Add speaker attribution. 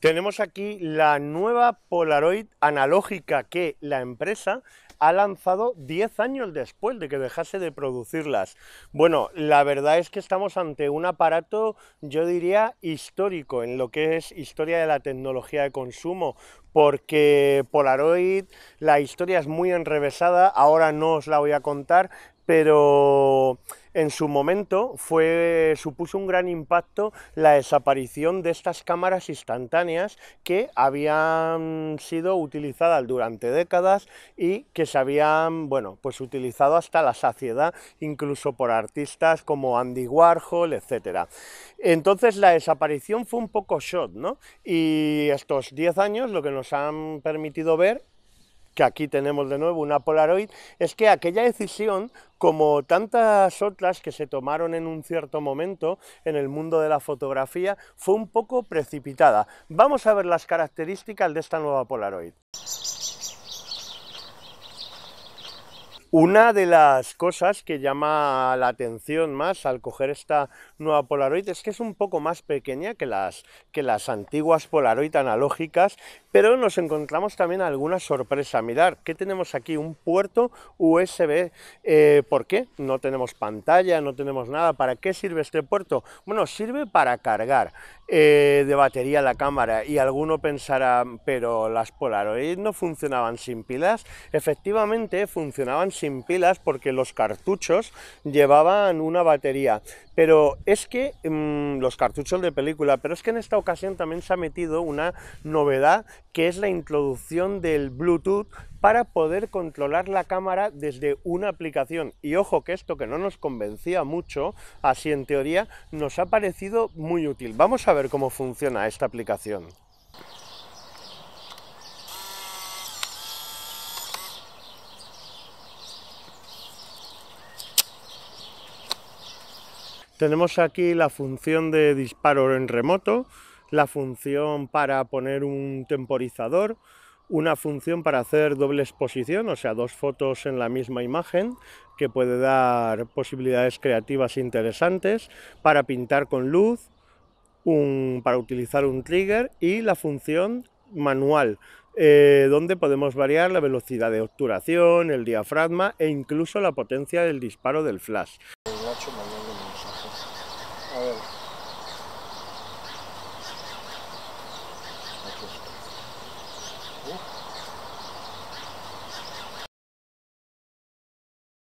Speaker 1: Tenemos aquí la nueva Polaroid analógica que la empresa ha lanzado 10 años después de que dejase de producirlas. Bueno, la verdad es que estamos ante un aparato, yo diría, histórico en lo que es historia de la tecnología de consumo, porque Polaroid, la historia es muy enrevesada, ahora no os la voy a contar, pero en su momento fue, supuso un gran impacto la desaparición de estas cámaras instantáneas que habían sido utilizadas durante décadas y que se habían bueno, pues utilizado hasta la saciedad, incluso por artistas como Andy Warhol, etc. Entonces la desaparición fue un poco shot, ¿no? Y estos 10 años lo que nos han permitido ver que aquí tenemos de nuevo una Polaroid, es que aquella decisión, como tantas otras que se tomaron en un cierto momento en el mundo de la fotografía, fue un poco precipitada. Vamos a ver las características de esta nueva Polaroid. Una de las cosas que llama la atención más al coger esta nueva Polaroid es que es un poco más pequeña que las, que las antiguas Polaroid analógicas, pero nos encontramos también alguna sorpresa. Mirad, ¿qué tenemos aquí? Un puerto USB. Eh, ¿Por qué? No tenemos pantalla, no tenemos nada. ¿Para qué sirve este puerto? Bueno, sirve para cargar eh, de batería la cámara y alguno pensará, pero las Polaroid no funcionaban sin pilas. Efectivamente, funcionaban sin sin pilas porque los cartuchos llevaban una batería. Pero es que mm, los cartuchos de película, pero es que en esta ocasión también se ha metido una novedad que es la introducción del Bluetooth para poder controlar la cámara desde una aplicación. Y ojo que esto que no nos convencía mucho, así en teoría, nos ha parecido muy útil. Vamos a ver cómo funciona esta aplicación. Tenemos aquí la función de disparo en remoto, la función para poner un temporizador, una función para hacer doble exposición, o sea, dos fotos en la misma imagen, que puede dar posibilidades creativas interesantes, para pintar con luz, para utilizar un trigger y la función manual, eh, donde podemos variar la velocidad de obturación, el diafragma e incluso la potencia del disparo del flash. Oh.